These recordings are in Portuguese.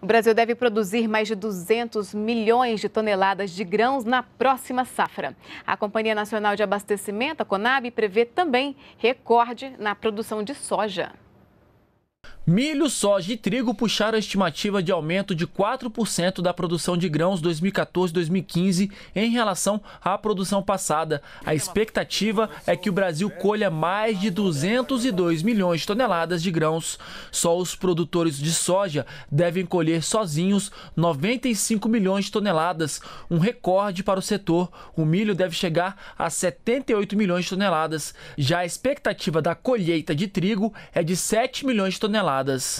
O Brasil deve produzir mais de 200 milhões de toneladas de grãos na próxima safra. A Companhia Nacional de Abastecimento, a Conab, prevê também recorde na produção de soja. Milho, soja e trigo puxaram a estimativa de aumento de 4% da produção de grãos 2014-2015 em relação à produção passada. A expectativa é que o Brasil colha mais de 202 milhões de toneladas de grãos. Só os produtores de soja devem colher sozinhos 95 milhões de toneladas, um recorde para o setor. O milho deve chegar a 78 milhões de toneladas. Já a expectativa da colheita de trigo é de 7 milhões de toneladas.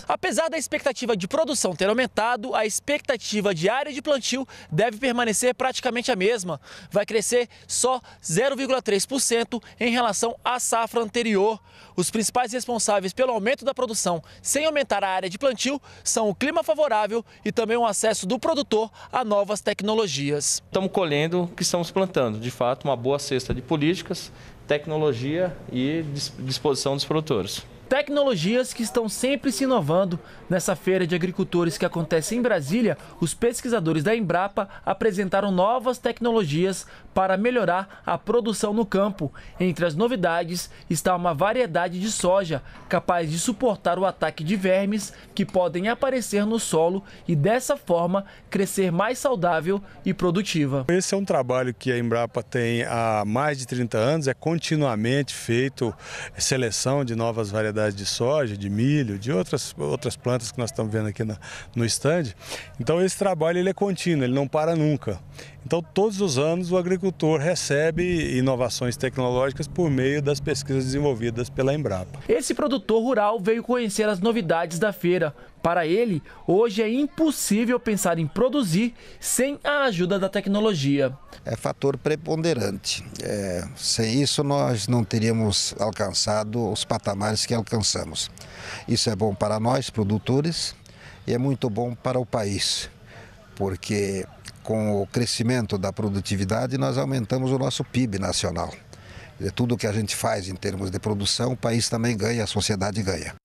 Apesar da expectativa de produção ter aumentado, a expectativa de área de plantio deve permanecer praticamente a mesma. Vai crescer só 0,3% em relação à safra anterior. Os principais responsáveis pelo aumento da produção sem aumentar a área de plantio são o clima favorável e também o acesso do produtor a novas tecnologias. Estamos colhendo o que estamos plantando, de fato, uma boa cesta de políticas, tecnologia e disposição dos produtores. Tecnologias que estão sempre se inovando. Nessa feira de agricultores que acontece em Brasília, os pesquisadores da Embrapa apresentaram novas tecnologias para melhorar a produção no campo. Entre as novidades está uma variedade de soja capaz de suportar o ataque de vermes que podem aparecer no solo e dessa forma crescer mais saudável e produtiva. Esse é um trabalho que a Embrapa tem há mais de 30 anos, é continuamente feito seleção de novas variedades variedades de soja, de milho, de outras, outras plantas que nós estamos vendo aqui na, no estande. Então esse trabalho ele é contínuo, ele não para nunca. Então, todos os anos, o agricultor recebe inovações tecnológicas por meio das pesquisas desenvolvidas pela Embrapa. Esse produtor rural veio conhecer as novidades da feira. Para ele, hoje é impossível pensar em produzir sem a ajuda da tecnologia. É fator preponderante. É, sem isso, nós não teríamos alcançado os patamares que alcançamos. Isso é bom para nós, produtores, e é muito bom para o país, porque com o crescimento da produtividade, nós aumentamos o nosso PIB nacional. É tudo o que a gente faz em termos de produção, o país também ganha, a sociedade ganha.